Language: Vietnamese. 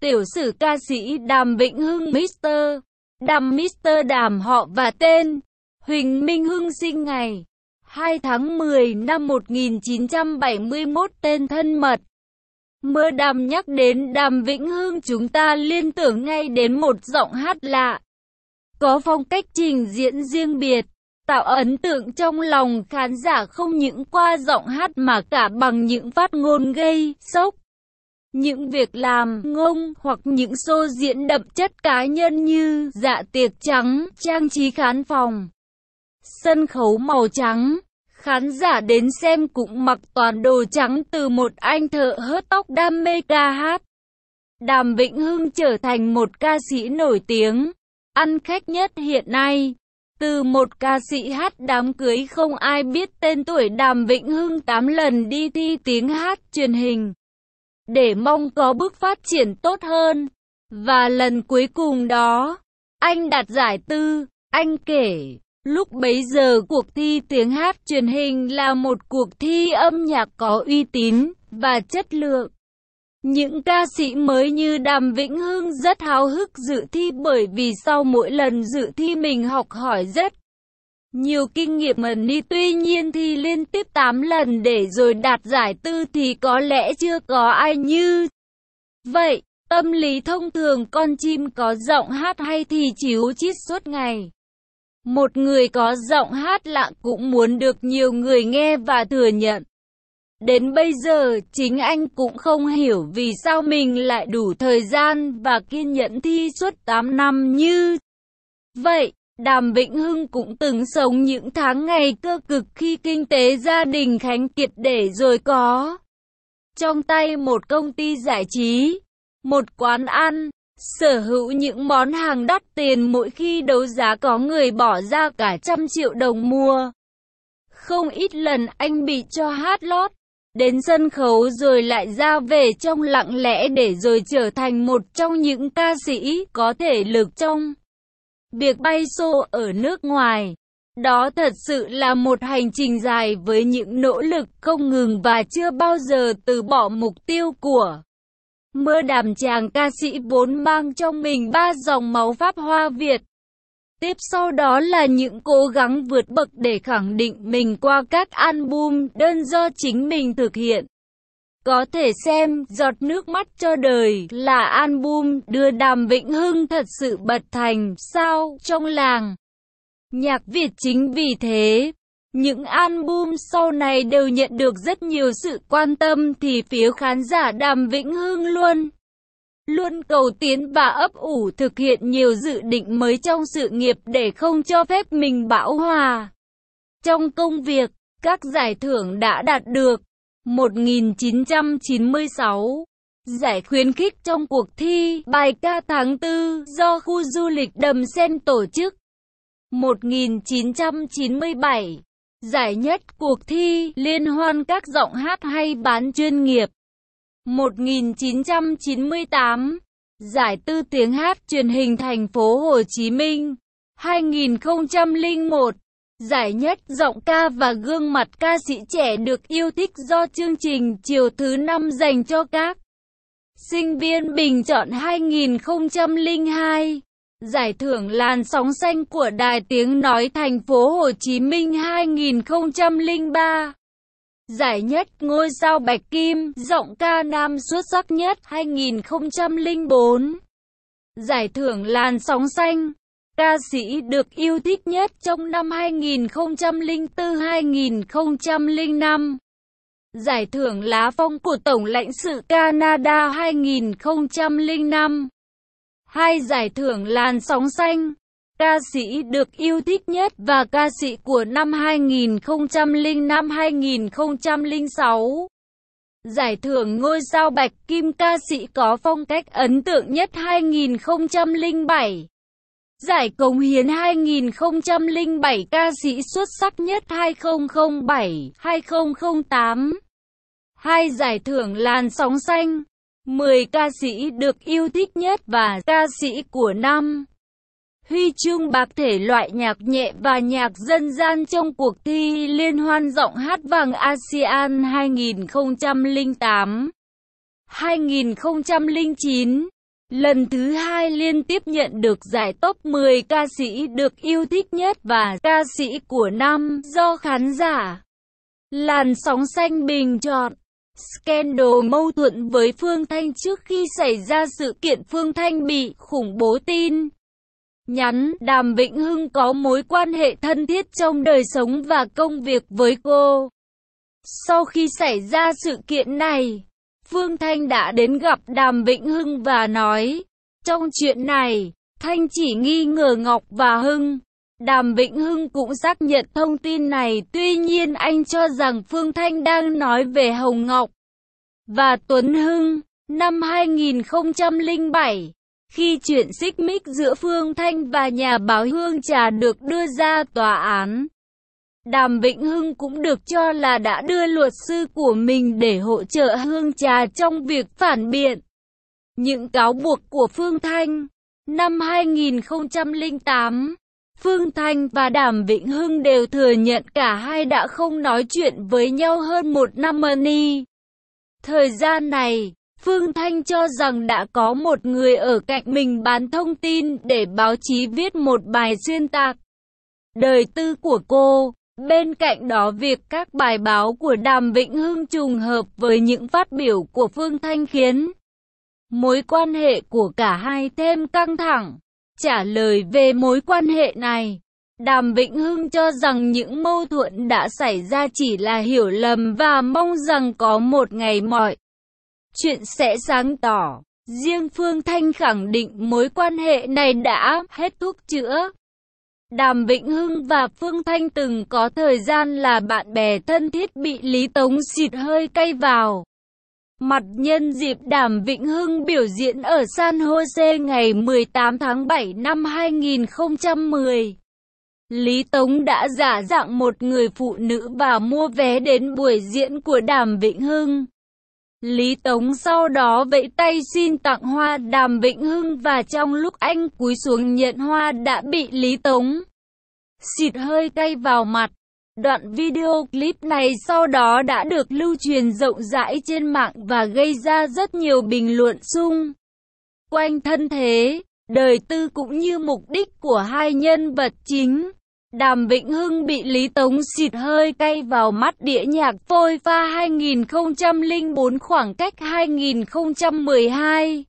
tiểu sử ca sĩ Đàm Vĩnh Hưng Mr. Đàm Mr. Đàm họ và tên Huỳnh Minh Hưng sinh ngày 2 tháng 10 năm 1971 tên thân mật Mưa đàm nhắc đến đàm vĩnh hưng chúng ta liên tưởng ngay đến một giọng hát lạ. Có phong cách trình diễn riêng biệt, tạo ấn tượng trong lòng khán giả không những qua giọng hát mà cả bằng những phát ngôn gây, sốc, những việc làm ngông hoặc những xô diễn đậm chất cá nhân như dạ tiệc trắng, trang trí khán phòng, sân khấu màu trắng. Khán giả đến xem cũng mặc toàn đồ trắng từ một anh thợ hớt tóc đam mê ca hát. Đàm Vĩnh Hưng trở thành một ca sĩ nổi tiếng, ăn khách nhất hiện nay. Từ một ca sĩ hát đám cưới không ai biết tên tuổi Đàm Vĩnh Hưng 8 lần đi thi tiếng hát truyền hình để mong có bước phát triển tốt hơn. Và lần cuối cùng đó, anh đạt giải tư, anh kể, lúc bấy giờ cuộc thi tiếng hát truyền hình là một cuộc thi âm nhạc có uy tín và chất lượng. Những ca sĩ mới như Đàm Vĩnh Hưng rất háo hức dự thi bởi vì sau mỗi lần dự thi mình học hỏi rất nhiều kinh nghiệm ẩn đi tuy nhiên thì liên tiếp 8 lần để rồi đạt giải tư thì có lẽ chưa có ai như vậy. Tâm lý thông thường con chim có giọng hát hay thì chiếu chít suốt ngày. Một người có giọng hát lạ cũng muốn được nhiều người nghe và thừa nhận. Đến bây giờ, chính anh cũng không hiểu vì sao mình lại đủ thời gian và kiên nhẫn thi suốt 8 năm như vậy. Đàm Vĩnh Hưng cũng từng sống những tháng ngày cơ cực khi kinh tế gia đình khánh kiệt để rồi có trong tay một công ty giải trí, một quán ăn, sở hữu những món hàng đắt tiền mỗi khi đấu giá có người bỏ ra cả trăm triệu đồng mua. Không ít lần anh bị cho hát lót, đến sân khấu rồi lại ra về trong lặng lẽ để rồi trở thành một trong những ca sĩ có thể lực trong Việc bay xô ở nước ngoài, đó thật sự là một hành trình dài với những nỗ lực không ngừng và chưa bao giờ từ bỏ mục tiêu của. Mưa đàm chàng ca sĩ vốn mang trong mình ba dòng máu Pháp Hoa Việt. Tiếp sau đó là những cố gắng vượt bậc để khẳng định mình qua các album đơn do chính mình thực hiện. Có thể xem Giọt nước mắt cho đời là album đưa Đàm Vĩnh Hưng thật sự bật thành sao trong làng. Nhạc Việt chính vì thế, những album sau này đều nhận được rất nhiều sự quan tâm thì phía khán giả Đàm Vĩnh Hưng luôn luôn cầu tiến và ấp ủ thực hiện nhiều dự định mới trong sự nghiệp để không cho phép mình bão hòa. Trong công việc, các giải thưởng đã đạt được 1996 Giải khuyến khích trong cuộc thi bài ca tháng 4 do khu du lịch Đầm Sen tổ chức 1997 Giải nhất cuộc thi liên hoan các giọng hát hay bán chuyên nghiệp 1998 Giải tư tiếng hát truyền hình thành phố Hồ Chí Minh 2001 Giải nhất giọng ca và gương mặt ca sĩ trẻ được yêu thích do chương trình chiều thứ năm dành cho các sinh viên bình chọn 2002. Giải thưởng làn sóng xanh của Đài Tiếng Nói Thành phố Hồ Chí Minh 2003. Giải nhất ngôi sao Bạch Kim, giọng ca nam xuất sắc nhất 2004. Giải thưởng làn sóng xanh, ca sĩ được yêu thích nhất trong năm 2004-2005. Giải thưởng lá phong của Tổng lãnh sự Canada 2005. Hai giải thưởng làn sóng xanh, ca sĩ được yêu thích nhất và ca sĩ của năm 2005-2006. Giải thưởng ngôi sao Bạch Kim ca sĩ có phong cách ấn tượng nhất 2007. Giải Cống Hiến 2007 ca sĩ xuất sắc nhất 2007, 2008. Hai giải thưởng làn sóng xanh. 10 ca sĩ được yêu thích nhất và ca sĩ của năm. Huy chương bạc thể loại nhạc nhẹ và nhạc dân gian trong cuộc thi Liên hoan giọng hát vàng ASEAN 2008. 2009 Lần thứ hai liên tiếp nhận được giải top 10 ca sĩ được yêu thích nhất và ca sĩ của năm do khán giả. Làn sóng xanh bình chọn. Scandal mâu thuẫn với Phương Thanh trước khi xảy ra sự kiện Phương Thanh bị khủng bố tin. Nhắn Đàm Vĩnh Hưng có mối quan hệ thân thiết trong đời sống và công việc với cô. Sau khi xảy ra sự kiện này, Phương Thanh đã đến gặp Đàm Vĩnh Hưng và nói, trong chuyện này, Thanh chỉ nghi ngờ Ngọc và Hưng. Đàm Vĩnh Hưng cũng xác nhận thông tin này tuy nhiên anh cho rằng Phương Thanh đang nói về Hồng Ngọc và Tuấn Hưng. Năm 2007, khi chuyện xích mích giữa Phương Thanh và nhà báo Hương Trà được đưa ra tòa án, Đàm Vĩnh Hưng cũng được cho là đã đưa luật sư của mình để hỗ trợ Hương Trà trong việc phản biện những cáo buộc của Phương Thanh. Năm 2008, Phương Thanh và Đàm Vĩnh Hưng đều thừa nhận cả hai đã không nói chuyện với nhau hơn một năm ni. Thời gian này, Phương Thanh cho rằng đã có một người ở cạnh mình bán thông tin để báo chí viết một bài xuyên tạc. Đời tư của cô Bên cạnh đó việc các bài báo của Đàm Vĩnh Hưng trùng hợp với những phát biểu của Phương Thanh khiến mối quan hệ của cả hai thêm căng thẳng. Trả lời về mối quan hệ này, Đàm Vĩnh Hưng cho rằng những mâu thuẫn đã xảy ra chỉ là hiểu lầm và mong rằng có một ngày mọi chuyện sẽ sáng tỏ. Riêng Phương Thanh khẳng định mối quan hệ này đã hết thuốc chữa. Đàm Vĩnh Hưng và Phương Thanh từng có thời gian là bạn bè thân thiết bị Lý Tống xịt hơi cay vào. Mặt nhân dịp Đàm Vĩnh Hưng biểu diễn ở San Jose ngày 18 tháng 7 năm 2010. Lý Tống đã giả dạng một người phụ nữ và mua vé đến buổi diễn của Đàm Vĩnh Hưng. Lý Tống sau đó vẫy tay xin tặng hoa Đàm Vĩnh Hưng và trong lúc anh cúi xuống nhận hoa đã bị Lý Tống xịt hơi cay vào mặt. Đoạn video clip này sau đó đã được lưu truyền rộng rãi trên mạng và gây ra rất nhiều bình luận xung quanh thân thế, đời tư cũng như mục đích của hai nhân vật chính. Đàm Vĩnh Hưng bị Lý Tống xịt hơi cay vào mắt đĩa nhạc phôi pha 2004 khoảng cách 2012.